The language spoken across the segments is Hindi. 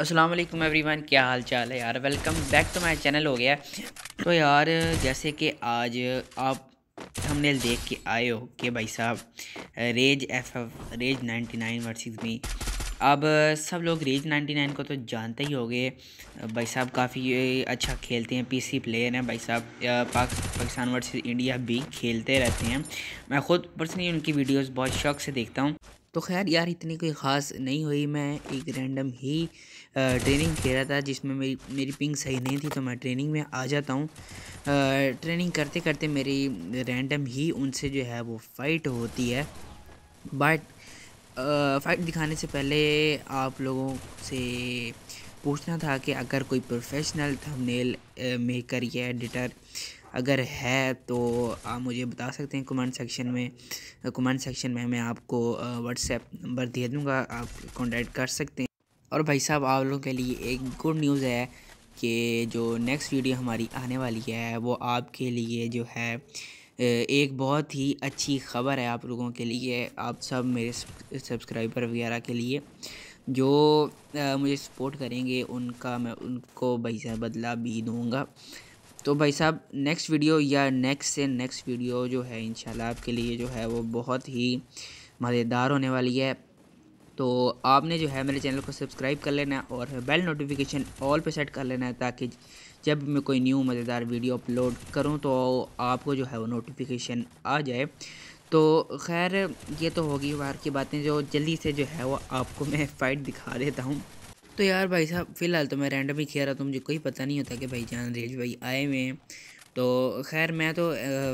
अस्सलाम वालेकुम एवरीवन क्या हाल चाल है यार welcome back to my channel हो गया तो यार जैसे कि आज आप हमने देख के आए हो कि भाई साहब Raze F F Raze 99 versus me अब सब लोग रेज 99 को तो जानते ही होंगे भाई साहब काफ़ी अच्छा खेलते हैं पीसी प्लेयर हैं भाई साहब पाक पाकिस्तान वर्सेस इंडिया भी खेलते रहते हैं मैं ख़ुद पर्सनली उनकी वीडियोस बहुत शौक से देखता हूँ तो खैर यार इतनी कोई ख़ास नहीं हुई मैं एक रैंडम ही ट्रेनिंग कर रहा था जिसमें मेरी मेरी पिंग सही नहीं थी तो मैं ट्रेनिंग में आ जाता हूँ ट्रेनिंग करते करते मेरी रैंडम ही उनसे जो है वो फ़ाइट होती है बट फ़ाइट दिखाने से पहले आप लोगों से पूछना था कि अगर कोई प्रोफेशनल थंबनेल मेकर या एडिटर अगर है तो आप मुझे बता सकते हैं कमेंट सेक्शन में कमेंट सेक्शन में मैं आपको व्हाट्सएप नंबर दे दूँगा आप कॉन्टैक्ट कर सकते हैं और भाई साहब आप लोगों के लिए एक गुड न्यूज़ है कि जो नेक्स्ट वीडियो हमारी आने वाली है वो आपके लिए जो है एक बहुत ही अच्छी खबर है आप लोगों के लिए आप सब मेरे सब्सक्राइबर वगैरह के लिए जो आ, मुझे सपोर्ट करेंगे उनका मैं उनको भाई साहब बदला भी दूँगा तो भाई साहब नेक्स्ट वीडियो या नेक्स्ट से नेक्स्ट वीडियो जो है इंशाल्लाह आपके लिए जो है वो बहुत ही मज़ेदार होने वाली है तो आपने जो है मेरे चैनल को सब्सक्राइब कर लेना है और बेल नोटिफिकेशन ऑल पे सेट कर लेना है ताकि जब मैं कोई न्यू मज़ेदार वीडियो अपलोड करूं तो आपको जो है वो नोटिफिकेशन आ जाए तो खैर ये तो होगी बाहर की बातें जो जल्दी से जो है वो आपको मैं फ़ाइट दिखा देता हूँ तो यार भाई साहब फ़िलहाल तो मैं रैंडम ही खेल रहा था मुझे कोई पता नहीं होता कि भाई जान रेज भाई आए हुए हैं तो खैर मैं तो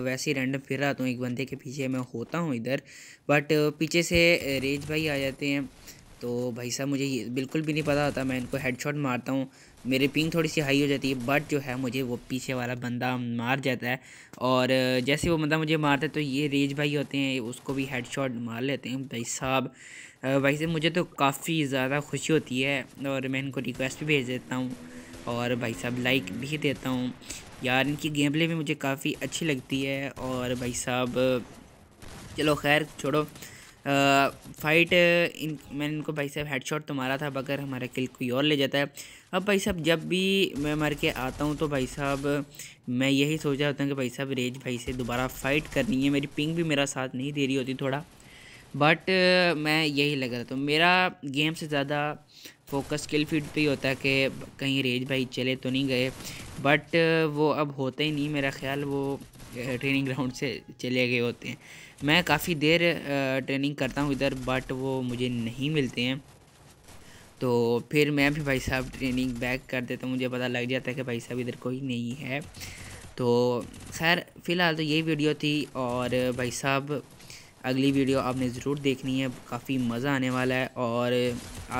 वैसे ही रैंडम फिर रहा था एक बंदे के पीछे मैं होता हूँ इधर बट पीछे से रेज भाई आ जाते हैं तो भाई साहब मुझे ये बिल्कुल भी नहीं पता होता मैं इनको हेडशॉट मारता हूँ मेरी पिंग थोड़ी सी हाई हो जाती है बट जो है मुझे वो पीछे वाला बंदा मार जाता है और जैसे वो बंदा मुझे मारता है तो ये रेज भाई होते हैं उसको भी हेडशॉट मार लेते हैं भाई साहब भाई साहब मुझे तो काफ़ी ज़्यादा खुशी होती है और मैं इनको रिक्वेस्ट भी भेज देता हूँ और भाई साहब लाइक भी देता हूँ यार इनकी गेम प्ले भी मुझे काफ़ी अच्छी लगती है और भाई साहब चलो खैर छोड़ो फाइट इन मैंने इनको भाई साहब हेडशॉट तो मारा था बगर हमारा किल कोई और ले जाता है अब भाई साहब जब भी मैं मर के आता हूँ तो भाई साहब मैं यही सोच रहा होता हूँ कि भाई साहब रेज भाई से दोबारा फाइट करनी है मेरी पिंग भी मेरा साथ नहीं दे रही होती थोड़ा बट मैं यही लग रहा था मेरा गेम से ज़्यादा फोकस किल फीड पर ही होता है कि कहीं रेज भाई चले तो नहीं गए बट वो अब होते ही नहीं मेरा ख्याल वो ट्रेनिंग ग्राउंड से चले गए होते हैं मैं काफ़ी देर ट्रेनिंग करता हूँ इधर बट वो मुझे नहीं मिलते हैं तो फिर मैं भी भाई साहब ट्रेनिंग बैक कर देता हूँ मुझे पता लग जाता है कि भाई साहब इधर कोई नहीं है तो खैर फ़िलहाल तो यही वीडियो थी और भाई साहब अगली वीडियो आपने ज़रूर देखनी है काफ़ी मज़ा आने वाला है और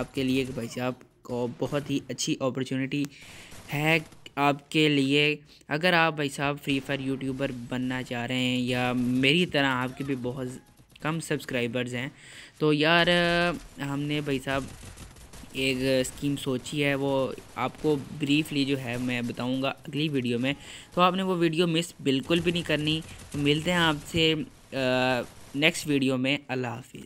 आपके लिए भाई साहब को बहुत ही अच्छी अपॉर्चुनिटी है आपके लिए अगर आप भाई साहब फ्री फायर यूट्यूबर बनना चाह रहे हैं या मेरी तरह आपके भी बहुत कम सब्सक्राइबर्स हैं तो यार हमने भाई साहब एक स्कीम सोची है वो आपको ब्रीफली जो है मैं बताऊंगा अगली वीडियो में तो आपने वो वीडियो मिस बिल्कुल भी नहीं करनी तो मिलते हैं आपसे नेक्स्ट वीडियो में अल्लाह हाफिज़